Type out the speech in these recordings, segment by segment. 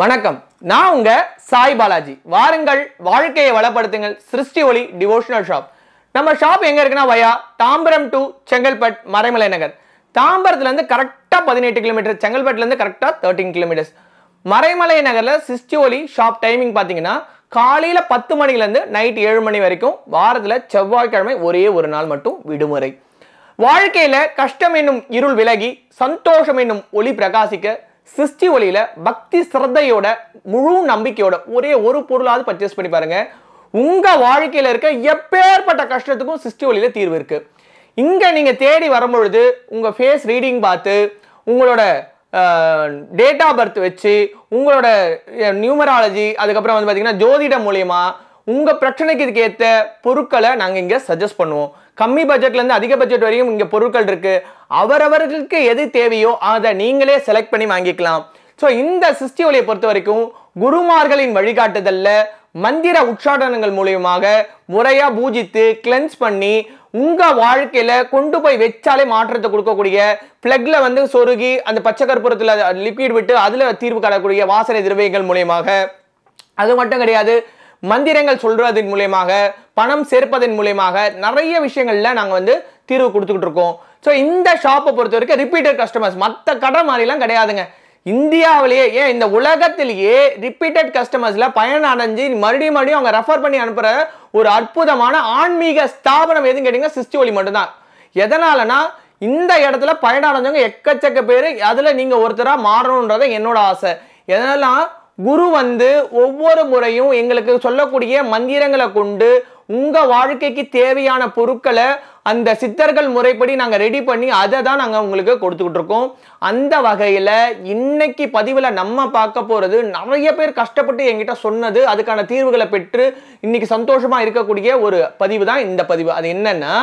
வணக்கம் நான் உங்க சாய் பாலாஜி வாருங்கள் வாழ்க்கையை வளப்படுத்துங்கள் சிருஷ்டி ஒளி டிவோஷனல் ஷாப் நம்ம ஷாப் எங்க இருக்குன்னா வயா தாம்பரம் டு செங்கல்பட் மறைமலை நகர் தாம்பரத்துலேருந்து கரெக்டாக பதினெட்டு கிலோமீட்டர் இருந்து கரெக்டாக தேர்ட்டின் கிலோமீட்டர்ஸ் மறைமலை நகரில் சிருஷ்டி ஒலி ஷாப் டைமிங் பார்த்தீங்கன்னா காலையில் பத்து மணிலேருந்து நைட் ஏழு மணி வரைக்கும் வாரத்தில் செவ்வாய்க்கிழமை ஒரே ஒரு நாள் மட்டும் விடுமுறை வாழ்க்கையில் கஷ்டம் என்னும் இருள் விலகி சந்தோஷம் என்னும் ஒளி பிரகாசிக்க சிருஷ்டி ஒலியில் பக்தி சிரத்தையோட முழு நம்பிக்கையோட ஒரே ஒரு பொருளாவது பர்ச்சேஸ் பண்ணி பாருங்க உங்கள் வாழ்க்கையில் இருக்க எப்பேற்பட்ட கஷ்டத்துக்கும் சிஸ்டி ஒலியில் தீர்வு இருக்குது இங்கே நீங்கள் தேடி வரும்பொழுது உங்கள் ஃபேஸ் ரீடிங் பார்த்து உங்களோட டேட் ஆஃப் பர்த் வச்சு உங்களோட நியூமராலஜி அதுக்கப்புறம் வந்து பார்த்தீங்கன்னா ஜோதிடம் மூலியமாக உங்கள் பிரச்சனைக்கு இதுக்கு ஏற்ற பொருட்களை நாங்கள் இங்கே சஜஸ்ட் பண்ணுவோம் கம்மி பட்ஜெட்லேருந்து அதிக பட்ஜெட் வரையும் இங்கே பொருட்கள் இருக்குது அவரவர்களுக்கு எது தேவையோ அதை நீங்களே செலக்ட் பண்ணி வாங்கிக்கலாம் ஸோ இந்த ஒலியை பொறுத்த வரைக்கும் குருமார்களின் வழிகாட்டுதலில் மந்திர உற்சாடனங்கள் மூலியமாக முறையாக பூஜித்து கிளென்ஸ் பண்ணி உங்கள் வாழ்க்கையில் கொண்டு போய் வச்சாலே மாற்றத்தை கொடுக்கக்கூடிய பிளக்ல வந்து சொருகி அந்த பச்சை கற்பூரத்தில் லிக்விட் விட்டு அதில் தீர்வு காணக்கூடிய வாசனை திரவியங்கள் மூலியமாக அது மட்டும் கிடையாது மந்திரங்கள் சொல்றதன் மூலியமாக பணம் சேர்ப்பதன் மூலியமாக நிறைய விஷயங்களில் நாங்கள் வந்து தீர்வு கொடுத்துக்கிட்டு இருக்கோம் ஸோ இந்த ஷாப்பை பொறுத்த வரைக்கும் ரிப்பீட்டட் கஸ்டமர்ஸ் மற்ற கடை மாதிரிலாம் கிடையாதுங்க இந்தியாவிலேயே ஏன் இந்த உலகத்திலேயே ரிப்பீட்டட் கஸ்டமர்ஸில் பயன் அடைஞ்சு மறுபடியும் மறுபடியும் அவங்க ரெஃபர் பண்ணி அனுப்புகிற ஒரு அற்புதமான ஆன்மீக ஸ்தாபனம் எதுன்னு கேட்டிங்கன்னா சிஸ்டி ஒளி மட்டும்தான் எதனாலனா இந்த இடத்துல பயனடைஞ்சவங்க எக்கச்சக்க பேர் அதில் நீங்கள் ஒருத்தராக மாறணுன்றதை என்னோட ஆசை எதனால குரு வந்து ஒவ்வொரு முறையும் எங்களுக்கு சொல்லக்கூடிய மந்திரங்களை கொண்டு உங்கள் வாழ்க்கைக்கு தேவையான பொருட்களை அந்த சித்தர்கள் முறைப்படி நாங்கள் ரெடி பண்ணி அதை தான் நாங்கள் உங்களுக்கு கொடுத்துக்கிட்டு இருக்கோம் அந்த வகையில் இன்னைக்கு பதிவில் நம்ம பார்க்க போகிறது நிறைய பேர் கஷ்டப்பட்டு எங்கிட்ட சொன்னது அதுக்கான தீர்வுகளை பெற்று இன்னைக்கு சந்தோஷமாக இருக்கக்கூடிய ஒரு பதிவு தான் இந்த பதிவு அது என்னென்னா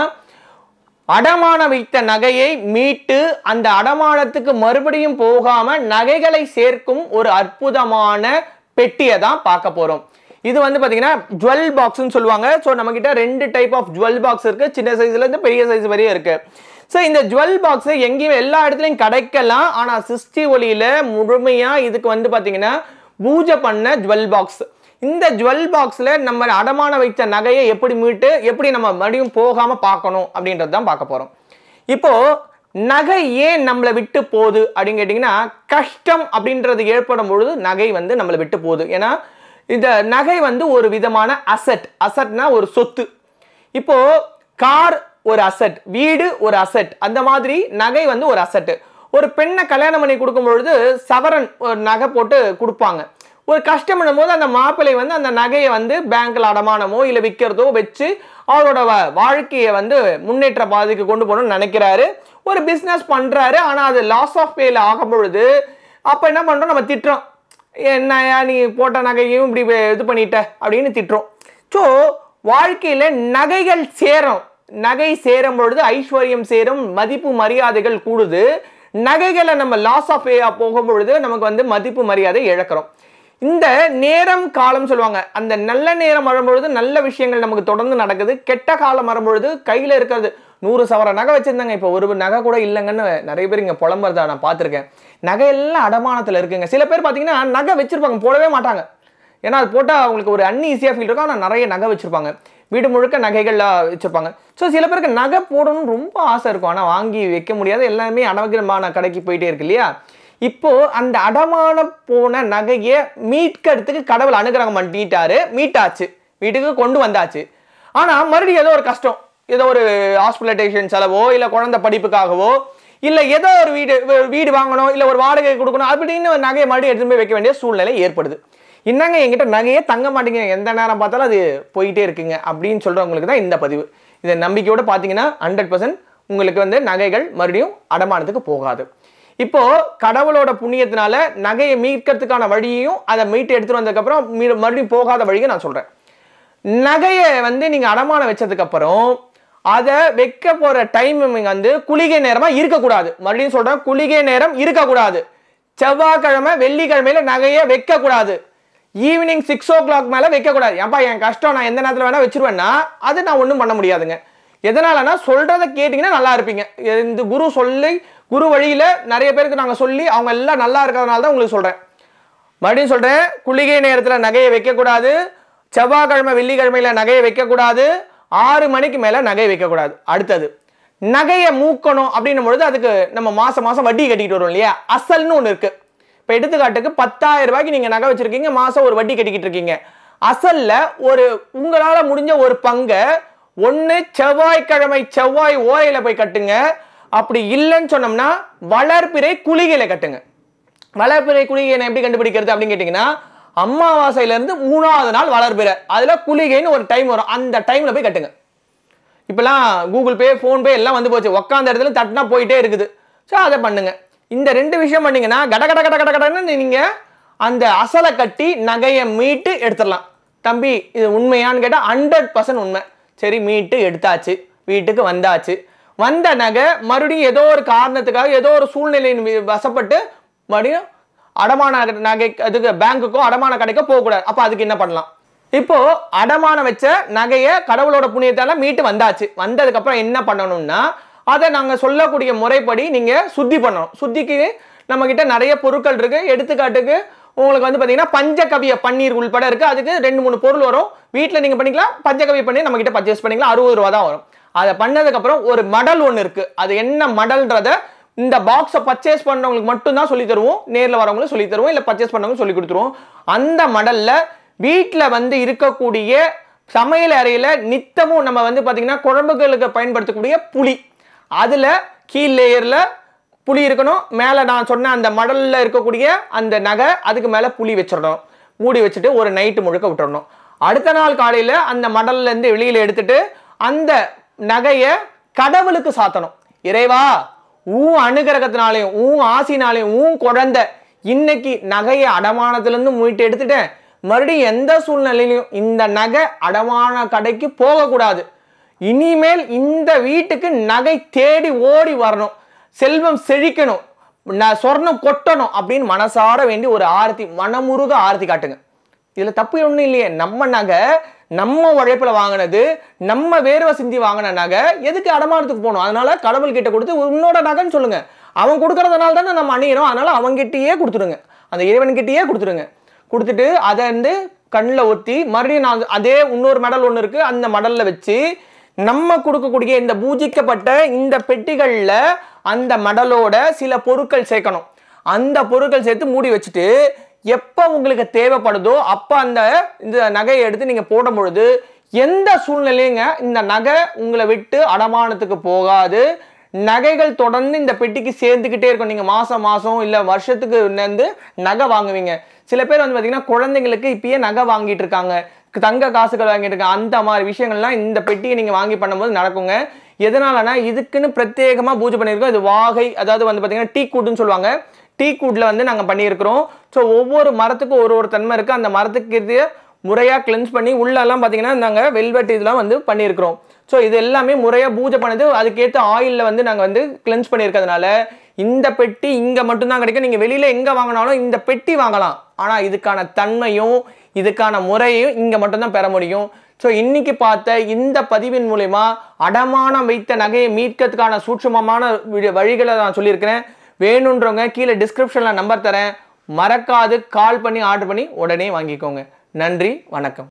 அடமான வைத்த நகையை மீட்டு அந்த அடமானத்துக்கு மறுபடியும் போகாம நகைகளை சேர்க்கும் ஒரு அற்புதமான பெட்டியை தான் பார்க்க போறோம் இது வந்து பார்த்தீங்கன்னா ஜுவல் பாக்ஸ்னு சொல்லுவாங்க ஸோ நம்மக்கிட்ட ரெண்டு டைப் ஆஃப் ஜுவல் பாக்ஸ் இருக்குது சின்ன சைஸ்லேருந்து பெரிய சைஸ் வரையும் இருக்குது ஸோ இந்த ஜுவல் பாக்ஸ் எங்கேயும் எல்லா இடத்துலையும் கிடைக்கலாம் ஆனால் சிஸ்டி ஒளியில முழுமையாக இதுக்கு வந்து பார்த்தீங்கன்னா பூஜை பண்ண ஜுவல் பாக்ஸ் இந்த ஜுவல் பாக்ஸில் நம்ம அடமான வைத்த நகையை எப்படி மீட்டு எப்படி நம்ம மறுபடியும் போகாமல் பார்க்கணும் அப்படின்றது தான் பார்க்க போகிறோம் இப்போது நகை ஏன் நம்மளை விட்டு போகுது அப்படின்னு கேட்டிங்கன்னா கஷ்டம் அப்படின்றது ஏற்படும் பொழுது நகை வந்து நம்மளை விட்டு போகுது ஏன்னா இந்த நகை வந்து ஒரு விதமான அசட் அசட்னா ஒரு சொத்து இப்போது கார் ஒரு அசட் வீடு ஒரு அசட் அந்த மாதிரி நகை வந்து ஒரு அசட்டு ஒரு பெண்ணை கல்யாணம் பண்ணி கொடுக்கும் பொழுது சவரன் நகை போட்டு கொடுப்பாங்க ஒரு கஷ்டம்னும் போது அந்த மாப்பிள்ளை வந்து அந்த நகையை வந்து பேங்க்கில் அடமானமோ இல்லை விற்கிறதோ வச்சு அவரோட வாழ்க்கையை வந்து முன்னேற்ற பாதைக்கு கொண்டு போகணும்னு நினைக்கிறாரு ஒரு பிஸ்னஸ் பண்ணுறாரு ஆனால் அது லாஸ் ஆஃப் பேயில் ஆகும் பொழுது அப்போ என்ன பண்ணுறோம் நம்ம திட்டுறோம் என்னையா நீ போட்ட நகையும் இப்படி இது பண்ணிட்ட அப்படின்னு திட்டுறோம் ஸோ வாழ்க்கையில் நகைகள் சேரும் நகை சேரும் பொழுது ஐஸ்வர்யம் சேரும் மதிப்பு மரியாதைகள் கூடுது நகைகளை நம்ம லாஸ் ஆஃப் ஏயா போகும் பொழுது நமக்கு வந்து மதிப்பு மரியாதை இழக்கிறோம் இந்த நேரம் காலம் சொல்லுவாங்க அந்த நல்ல நேரம் வரும்பொழுது நல்ல விஷயங்கள் நமக்கு தொடர்ந்து நடக்குது கெட்ட காலம் வரும்பொழுது கையில் இருக்கிறது நூறு சவர நகை வச்சுருந்தாங்க இப்போ ஒரு நகை கூட இல்லைங்கன்னு நிறைய பேர் இங்கே புலம்புறதை நான் பார்த்துருக்கேன் நகை எல்லாம் அடமானத்தில் இருக்குங்க சில பேர் பார்த்தீங்கன்னா நகை வச்சுருப்பாங்க போடவே மாட்டாங்க ஏன்னா அது போட்டால் அவங்களுக்கு ஒரு அன் ஈஸியாக ஃபீல் இருக்கும் ஆனால் நிறைய நகை வச்சுருப்பாங்க வீடு முழுக்க நகைகள்லாம் வச்சுருப்பாங்க ஸோ சில பேருக்கு நகை போடணும்னு ரொம்ப ஆசை இருக்கும் ஆனால் வாங்கி வைக்க முடியாது எல்லாமே அனவகிரமான கடைக்கு போயிட்டே இருக்கு இல்லையா இப்போது அந்த அடமான போன நகையை மீட்கிறதுக்கு கடவுள் அனுகிரகம் பண்ணிட்டாரு மீட்டாச்சு வீட்டுக்கு கொண்டு வந்தாச்சு ஆனால் மறுபடியும் ஏதோ ஒரு கஷ்டம் ஏதோ ஒரு ஹாஸ்பிட்டலைசேஷன் செலவோ இல்லை குழந்தை படிப்புக்காகவோ இல்லை ஏதோ ஒரு வீடு வீடு வாங்கணும் இல்லை ஒரு வாடகை கொடுக்கணும் அப்படின்னு ஒரு நகையை மறுபடியும் எடுத்து போய் வைக்க வேண்டிய சூழ்நிலை ஏற்படுது என்னங்க என்கிட்ட நகையே தங்க மாட்டேங்கிறீங்க எந்த நேரம் பார்த்தாலும் அது போயிட்டே இருக்குங்க அப்படின்னு சொல்கிறவங்களுக்கு தான் இந்த பதிவு இதை நம்பிக்கையோடு பார்த்தீங்கன்னா ஹண்ட்ரட் பர்சன்ட் உங்களுக்கு வந்து நகைகள் மறுபடியும் அடமானத்துக்கு போகாது இப்போ கடவுளோட புண்ணியத்தினால நகையை மீட்கிறதுக்கான வழியையும் அதை மீட்டு எடுத்துட்டு வந்ததுக்கப்புறம் மறுபடியும் போகாத வழியை நான் சொல்கிறேன் நகையை வந்து நீங்கள் அடமானம் அப்புறம் அதை வைக்க போற டைம் வந்து குளிகை நேரமாக இருக்கக்கூடாது மறுபடியும் சொல்கிறேன் குளிகை நேரம் இருக்கக்கூடாது செவ்வாய்க்கிழமை வெள்ளிக்கிழமையில நகையை வைக்கக்கூடாது ஈவினிங் சிக்ஸ் ஓ கிளாக் மேலே வைக்கக்கூடாது ஏப்பா என் கஷ்டம் நான் எந்த நேரத்தில் வேணால் வச்சுருவேன்னா அது நான் ஒன்றும் பண்ண முடியாதுங்க எதனாலனா சொல்கிறத கேட்டிங்கன்னா நல்லா இருப்பீங்க இந்த குரு சொல்லி குரு வழியில் நிறைய பேருக்கு நாங்கள் சொல்லி அவங்க எல்லாம் நல்லா இருக்கிறதுனால தான் உங்களுக்கு சொல்கிறேன் மறுபடியும் சொல்கிறேன் குளிகை நேரத்தில் நகையை வைக்கக்கூடாது செவ்வாய்க்கிழமை வெள்ளிக்கிழமையில் நகையை வைக்கக்கூடாது ஆறு மணிக்கு மேலே நகையை வைக்கக்கூடாது அடுத்தது நகையை மூக்கணும் அப்படின்னும் பொழுது அதுக்கு நம்ம மாதம் மாதம் வட்டி கட்டிக்கிட்டு வரும் இல்லையா அசல்னு ஒன்று இருக்குது இப்போ எடுத்துக்காட்டுக்கு பத்தாயிரம் ரூபாய்க்கு நீங்கள் நகை வச்சுருக்கீங்க மாதம் ஒரு வட்டி கட்டிக்கிட்டு இருக்கீங்க அசலில் ஒரு உங்களால் முடிஞ்ச ஒரு பங்கை ஒன்று செவ்வாய்க்கிழமை செவ்வாய் ஓரையில் போய் கட்டுங்க அப்படி இல்லைன்னு சொன்னோம்னா வளர்பிறை குளிகையில் கட்டுங்க வளர்பிறை குளிகையை எப்படி கண்டுபிடிக்கிறது அப்படின்னு கேட்டிங்கன்னா அம்மாவாசையிலேருந்து மூணாவது நாள் வளர்பிறை அதில் குளிகைன்னு ஒரு டைம் வரும் அந்த டைமில் போய் கட்டுங்க இப்போலாம் கூகுள் பே ஃபோன்பே எல்லாம் வந்து போச்சு உக்காந்த இடத்துல தட்டினா போயிட்டே இருக்குது ஸோ அதை பண்ணுங்கள் இந்த ரெண்டு விஷயம் பண்ணிங்கன்னா கட கட கட கட கடன்னு நீங்கள் அந்த அசலை கட்டி நகையை மீட்டு எடுத்துடலாம் தம்பி இது உண்மையான்னு கேட்டால் ஹண்ட்ரட் பர்சன்ட் உண்மை சரி மீட்டு எடுத்தாச்சு வீட்டுக்கு வந்தாச்சு வந்த நகை மறுபடியும் ஏதோ ஒரு காரணத்துக்காக ஏதோ ஒரு சூழ்நிலையின் வசப்பட்டு மறுபடியும் அடமான நகை அதுக்கு பேங்க்குக்கோ அடமான கடைக்கோ போகக்கூடாது அப்போ அதுக்கு என்ன பண்ணலாம் இப்போ அடமானம் வச்ச நகையை கடவுளோட புண்ணியத்தால மீட்டு வந்தாச்சு வந்ததுக்கப்புறம் என்ன பண்ணணும்னா அதை நாங்கள் சொல்லக்கூடிய முறைப்படி நீங்கள் சுத்தி பண்ணணும் சுத்திக்கு நம்மக்கிட்ட நிறைய பொருட்கள் இருக்குது எடுத்துக்காட்டுக்கு உங்களுக்கு வந்து பார்த்தீங்கன்னா பஞ்சகவிய பன்னீர் உள்பட இருக்குது அதுக்கு ரெண்டு மூணு பொருள் வரும் வீட்டில் நீங்கள் பண்ணிக்கலாம் பஞ்சகவிய பண்ணி நம்மக்கிட்ட பர்ச்சேஸ் பண்ணிக்கலாம் அறுபது ரூபா தான் வரும் அதை பண்ணதுக்கப்புறம் ஒரு மடல் ஒன்று இருக்குது அது என்ன மடல்ன்றத இந்த பாக்ஸை பர்ச்சேஸ் பண்ணவங்களுக்கு மட்டும்தான் சொல்லி தருவோம் நேரில் வரவங்களும் சொல்லி தருவோம் இல்லை பர்ச்சேஸ் பண்ணவங்க சொல்லி கொடுத்துருவோம் அந்த மடலில் வீட்டில் வந்து இருக்கக்கூடிய சமையல் அறையில் நித்தமும் நம்ம வந்து பார்த்திங்கன்னா குழம்புகளுக்கு பயன்படுத்தக்கூடிய புளி அதில் கீழ் லேயரில் புளி இருக்கணும் மேலே நான் சொன்ன அந்த மடலில் இருக்கக்கூடிய அந்த நகை அதுக்கு மேலே புளி வச்சிடணும் மூடி வச்சுட்டு ஒரு நைட்டு முழுக்க விட்டுறணும் அடுத்த நாள் காலையில் அந்த மடல்லேருந்து வெளியில் எடுத்துட்டு அந்த நகையை கடவுளுக்கு சாத்தணும் இறைவா உன் அனுகிரகத்தினாலையும் உன் ஆசினாலையும் உன் குழந்த இன்னைக்கு நகையை அடமானத்திலேருந்து மூட்டு எடுத்துட்டேன் மறுபடியும் எந்த சூழ்நிலையிலையும் இந்த நகை அடமான கடைக்கு போகக்கூடாது இனிமேல் இந்த வீட்டுக்கு நகை தேடி ஓடி வரணும் செல்வம் செழிக்கணும் நான் சொர்ணம் கொட்டணும் அப்படின்னு மனசார வேண்டி ஒரு ஆரத்தி மனமுருக ஆரத்தி காட்டுங்க இதில் தப்பு ஒன்றும் இல்லையே நம்ம நகை நம்ம உழைப்பில் வாங்கினது நம்ம வேர்வை சிந்தி வாங்கின நகை எதுக்கு அடமானத்துக்கு போகணும் அதனால் கடவுள் கிட்ட கொடுத்து உன்னோட நகைன்னு சொல்லுங்கள் அவன் கொடுக்கறதுனால தானே நம்ம அணியிறோம் அதனால் அவங்ககிட்டயே கொடுத்துருங்க அந்த இறைவன்கிட்டயே கொடுத்துருங்க கொடுத்துட்டு அதை வந்து கண்ணில் ஒத்தி மறுபடியும் நான் அதே இன்னொரு மெடல் ஒன்று இருக்குது அந்த மடலில் வச்சு நம்ம கொடுக்கக்கூடிய இந்த பூஜிக்கப்பட்ட இந்த பெட்டிகளில் அந்த மடலோட சில பொருட்கள் சேர்க்கணும் அந்த பொருட்கள் சேர்த்து மூடி வச்சுட்டு எப்போ உங்களுக்கு தேவைப்படுதோ அப்போ அந்த இந்த நகையை எடுத்து நீங்கள் போடும் பொழுது எந்த சூழ்நிலையுங்க இந்த நகை உங்களை விட்டு அடமானத்துக்கு போகாது நகைகள் தொடர்ந்து இந்த பெட்டிக்கு சேர்ந்துக்கிட்டே இருக்கும் நீங்கள் மாதம் மாதம் இல்லை வருஷத்துக்கு வந்து நகை வாங்குவீங்க சில பேர் வந்து பார்த்திங்கன்னா குழந்தைங்களுக்கு இப்பயே நகை வாங்கிட்டு இருக்காங்க தங்க காசுகள் வாங்கிட்டு இருக்காங்க அந்த மாதிரி விஷயங்கள்லாம் இந்த பெட்டியை நீங்கள் வாங்கி பண்ணும்போது நடக்குங்க எதனாலனா இதுக்குன்னு பிரத்யேகமாக பூஜை பண்ணியிருக்கோம் இது வாகை அதாவது வந்து பார்த்தீங்கன்னா டீ கூட்டுன்னு சொல்லுவாங்க டீக்வுட்டில் வந்து நாங்கள் பண்ணியிருக்கிறோம் ஸோ ஒவ்வொரு மரத்துக்கும் ஒரு ஒரு தன்மை இருக்குது அந்த மரத்துக்கு இதையே முறையாக கிளென்ஸ் பண்ணி உள்ளெல்லாம் பார்த்தீங்கன்னா நாங்கள் வெல்வெட் இதெல்லாம் வந்து பண்ணியிருக்கிறோம் ஸோ இது எல்லாமே முறையாக பூஜை பண்ணது அதுக்கேற்ற ஆயிலில் வந்து நாங்கள் வந்து கிளென்ஸ் பண்ணியிருக்கிறதுனால இந்த பெட்டி இங்கே மட்டும்தான் கிடைக்கும் நீங்கள் வெளியில் எங்கே வாங்கினாலும் இந்த பெட்டி வாங்கலாம் ஆனால் இதுக்கான தன்மையும் இதுக்கான முறையும் இங்கே மட்டும்தான் பெற முடியும் ஸோ இன்றைக்கி பார்த்த இந்த பதிவின் மூலயமா அடமானம் வைத்த நகையை மீட்கிறதுக்கான சூட்சமமான வழிகளை நான் சொல்லியிருக்கிறேன் வேணுன்றவங்க கீழே டிஸ்கிரிப்ஷனில் நம்பர் தரேன் மறக்காது கால் பண்ணி ஆர்டர் பண்ணி உடனே வாங்கிக்கோங்க நன்றி வணக்கம்